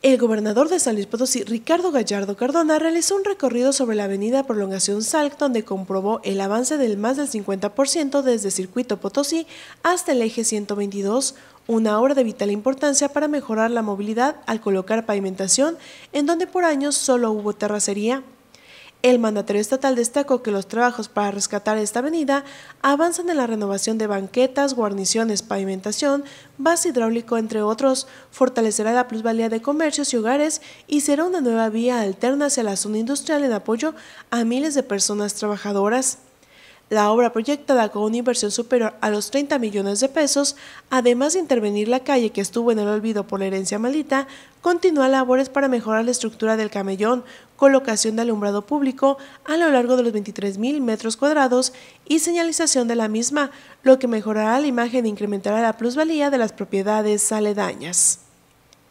El gobernador de San Luis Potosí, Ricardo Gallardo Cardona, realizó un recorrido sobre la avenida Prolongación Salc, donde comprobó el avance del más del 50% desde Circuito Potosí hasta el eje 122, una obra de vital importancia para mejorar la movilidad al colocar pavimentación, en donde por años solo hubo terracería. El mandatario estatal destacó que los trabajos para rescatar esta avenida avanzan en la renovación de banquetas, guarniciones, pavimentación, base hidráulico, entre otros, fortalecerá la plusvalía de comercios y hogares y será una nueva vía alterna hacia la zona industrial en apoyo a miles de personas trabajadoras. La obra proyectada con una inversión superior a los 30 millones de pesos, además de intervenir la calle que estuvo en el olvido por la herencia maldita, continúa labores para mejorar la estructura del camellón, colocación de alumbrado público a lo largo de los 23.000 metros cuadrados y señalización de la misma, lo que mejorará la imagen e incrementará la plusvalía de las propiedades aledañas.